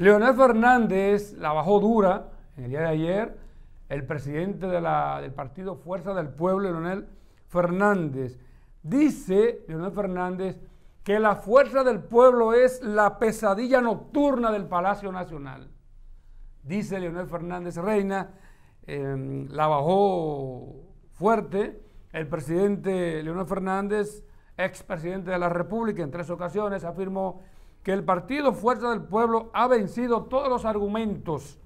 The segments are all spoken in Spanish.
Leonel Fernández la bajó dura en el día de ayer. El presidente del partido Fuerza del Pueblo, Leonel Fernández, dice, Leonel Fernández, que la Fuerza del Pueblo es la pesadilla nocturna del Palacio Nacional. Dice Leonel Fernández Reina, em, la bajó fuerte. El presidente Leonel Fernández, expresidente de la República en tres ocasiones, afirmó que el Partido Fuerza del Pueblo ha vencido todos los argumentos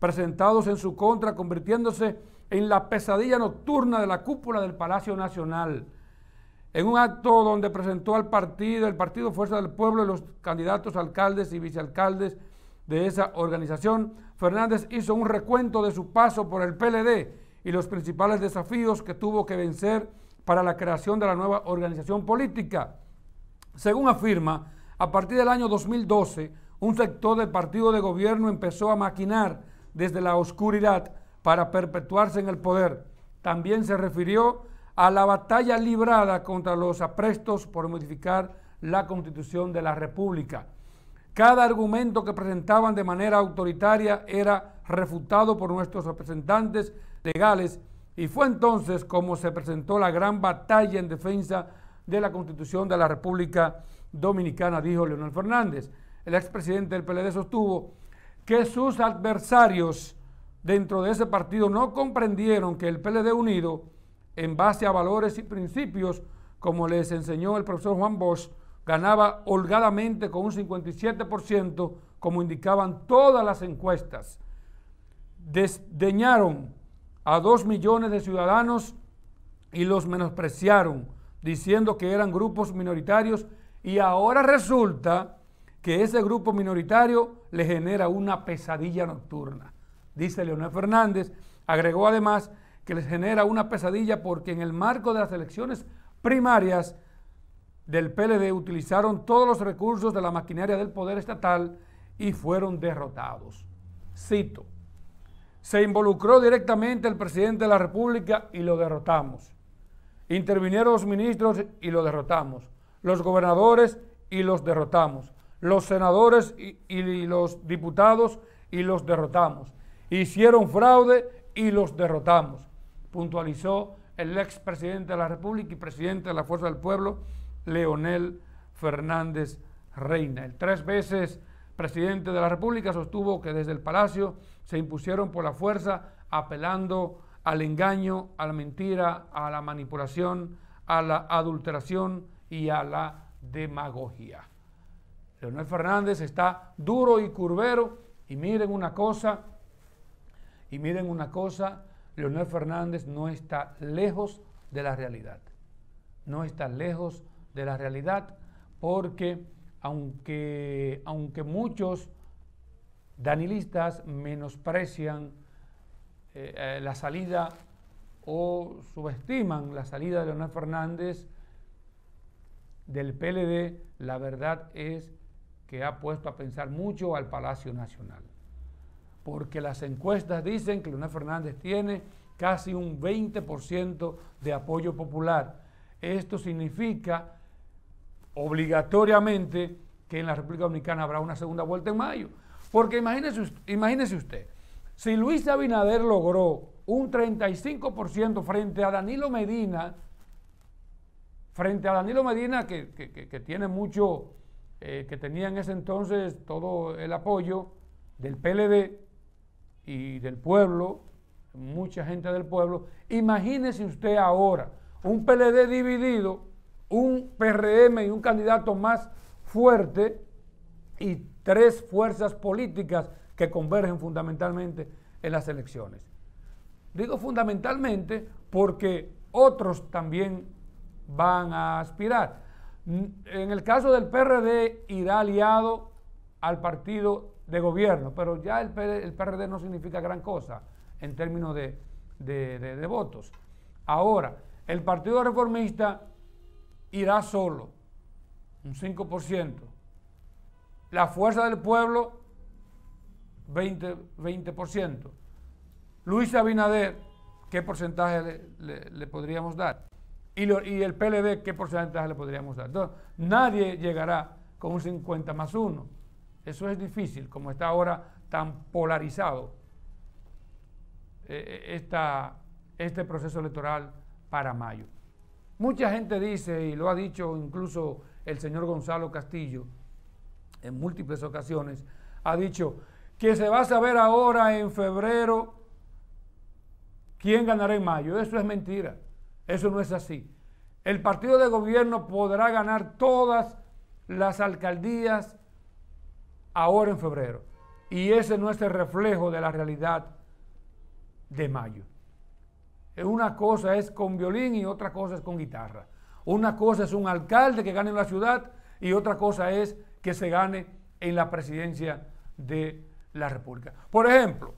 presentados en su contra, convirtiéndose en la pesadilla nocturna de la cúpula del Palacio Nacional. En un acto donde presentó al partido, el Partido Fuerza del Pueblo y los candidatos alcaldes y vicealcaldes de esa organización, Fernández hizo un recuento de su paso por el PLD y los principales desafíos que tuvo que vencer para la creación de la nueva organización política. Según afirma, a partir del año 2012, un sector del partido de gobierno empezó a maquinar desde la oscuridad para perpetuarse en el poder. También se refirió a la batalla librada contra los aprestos por modificar la constitución de la República. Cada argumento que presentaban de manera autoritaria era refutado por nuestros representantes legales y fue entonces como se presentó la gran batalla en defensa de la Constitución de la República Dominicana, dijo Leonel Fernández. El expresidente del PLD sostuvo que sus adversarios dentro de ese partido no comprendieron que el PLD unido, en base a valores y principios, como les enseñó el profesor Juan Bosch, ganaba holgadamente con un 57%, como indicaban todas las encuestas. Desdeñaron a dos millones de ciudadanos y los menospreciaron diciendo que eran grupos minoritarios y ahora resulta que ese grupo minoritario le genera una pesadilla nocturna. Dice Leonel Fernández, agregó además que les genera una pesadilla porque en el marco de las elecciones primarias del PLD utilizaron todos los recursos de la maquinaria del poder estatal y fueron derrotados. Cito, se involucró directamente el presidente de la República y lo derrotamos. Intervinieron los ministros y los derrotamos, los gobernadores y los derrotamos, los senadores y, los diputados y los derrotamos. Hicieron fraude y los derrotamos, puntualizó el expresidente de la República y presidente de la Fuerza del Pueblo, Leonel Fernández Reina. El tres veces presidente de la República sostuvo que desde el Palacio se impusieron por la fuerza apelando al engaño, a la mentira, a la manipulación, a la adulteración y a la demagogia. Leonel Fernández está duro y curvero y miren una cosa, y miren una cosa, Leonel Fernández no está lejos de la realidad. No está lejos de la realidad porque aunque, aunque muchos danilistas menosprecian eh, eh, la salida o subestiman la salida de Leonel Fernández del PLD, la verdad es que ha puesto a pensar mucho al Palacio Nacional. Porque las encuestas dicen que Leonel Fernández tiene casi un 20% de apoyo popular. Esto significa obligatoriamente que en la República Dominicana habrá una segunda vuelta en mayo. Porque imagínese, imagínese usted, si Luis Abinader logró un 35% frente a Danilo Medina, frente a Danilo Medina que, tiene mucho, eh, que tenía en ese entonces todo el apoyo del PLD y del pueblo, mucha gente del pueblo, imagínese usted ahora un PLD dividido, un PRM y un candidato más fuerte y tres fuerzas políticas que convergen fundamentalmente en las elecciones. Digo fundamentalmente porque otros también van a aspirar. En el caso del PRD irá aliado al partido de gobierno, pero ya el PRD, no significa gran cosa en términos de, de votos. Ahora, el Partido Reformista irá solo, un 5%. La Fuerza del Pueblo 20, 20%. Luis Abinader, ¿qué porcentaje le, podríamos dar? Y, y, el PLD, ¿qué porcentaje le podríamos dar? Entonces, nadie llegará con un 50 más 1. Eso es difícil, como está ahora tan polarizado eh, eh, este proceso electoral para mayo. Mucha gente dice, y lo ha dicho incluso el señor Gonzalo Castillo en múltiples ocasiones, ha dicho, que se va a saber ahora en febrero quién ganará en mayo. Eso es mentira. Eso no es así. El partido de gobierno podrá ganar todas las alcaldías ahora en febrero. Y ese no es el reflejo de la realidad de mayo. Una cosa es con violín y otra cosa es con guitarra. Una cosa es un alcalde que gane en la ciudad y otra cosa es que se gane en la presidencia de la República. Por ejemplo,